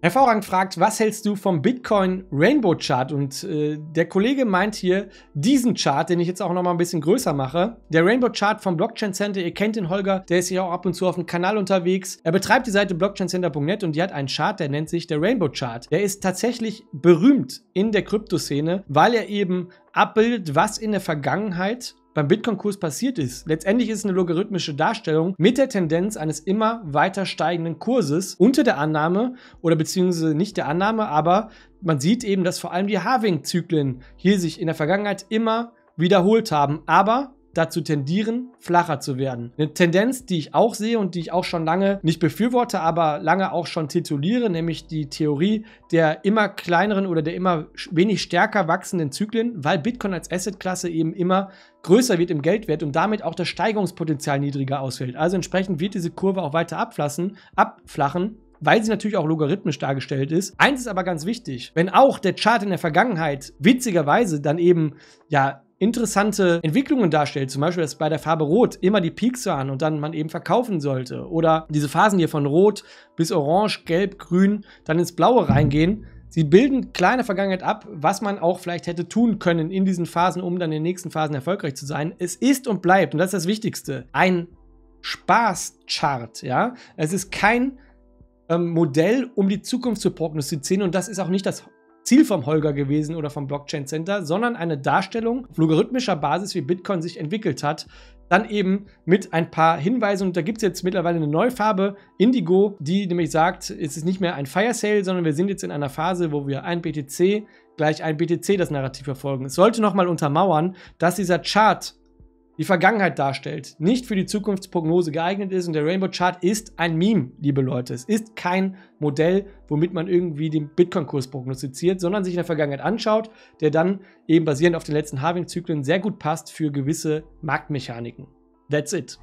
Hervorragend fragt, was hältst du vom Bitcoin Rainbow Chart? Und äh, der Kollege meint hier diesen Chart, den ich jetzt auch nochmal ein bisschen größer mache. Der Rainbow Chart vom Blockchain Center, ihr kennt den Holger, der ist ja auch ab und zu auf dem Kanal unterwegs. Er betreibt die Seite blockchaincenter.net und die hat einen Chart, der nennt sich der Rainbow Chart. Der ist tatsächlich berühmt in der Kryptoszene, weil er eben abbildet, was in der Vergangenheit beim Bitcoin-Kurs passiert ist. Letztendlich ist es eine logarithmische Darstellung mit der Tendenz eines immer weiter steigenden Kurses unter der Annahme oder beziehungsweise nicht der Annahme, aber man sieht eben, dass vor allem die Harving-Zyklen hier sich in der Vergangenheit immer wiederholt haben. Aber dazu tendieren, flacher zu werden. Eine Tendenz, die ich auch sehe und die ich auch schon lange nicht befürworte, aber lange auch schon tituliere, nämlich die Theorie der immer kleineren oder der immer wenig stärker wachsenden Zyklen, weil Bitcoin als Assetklasse eben immer größer wird im Geldwert und damit auch das Steigerungspotenzial niedriger ausfällt. Also entsprechend wird diese Kurve auch weiter abflassen, abflachen weil sie natürlich auch logarithmisch dargestellt ist. Eins ist aber ganz wichtig, wenn auch der Chart in der Vergangenheit witzigerweise dann eben ja interessante Entwicklungen darstellt. Zum Beispiel, dass bei der Farbe Rot immer die Peaks waren und dann man eben verkaufen sollte. Oder diese Phasen hier von Rot bis Orange, Gelb, Grün, dann ins Blaue reingehen. Sie bilden kleine Vergangenheit ab, was man auch vielleicht hätte tun können in diesen Phasen, um dann in den nächsten Phasen erfolgreich zu sein. Es ist und bleibt, und das ist das Wichtigste, ein Spaßchart. Ja? Es ist kein ähm, Modell, um die Zukunft zu prognostizieren und das ist auch nicht das Ziel vom Holger gewesen oder vom Blockchain Center, sondern eine Darstellung auf logarithmischer Basis, wie Bitcoin sich entwickelt hat. Dann eben mit ein paar Hinweisen. Und da gibt es jetzt mittlerweile eine neue Farbe, Indigo, die nämlich sagt, es ist nicht mehr ein Fire Sale, sondern wir sind jetzt in einer Phase, wo wir ein BTC gleich ein BTC das Narrativ verfolgen. Es sollte nochmal untermauern, dass dieser Chart die Vergangenheit darstellt, nicht für die Zukunftsprognose geeignet ist. Und der Rainbow Chart ist ein Meme, liebe Leute. Es ist kein Modell, womit man irgendwie den Bitcoin-Kurs prognostiziert, sondern sich in der Vergangenheit anschaut, der dann eben basierend auf den letzten Halving-Zyklen sehr gut passt für gewisse Marktmechaniken. That's it.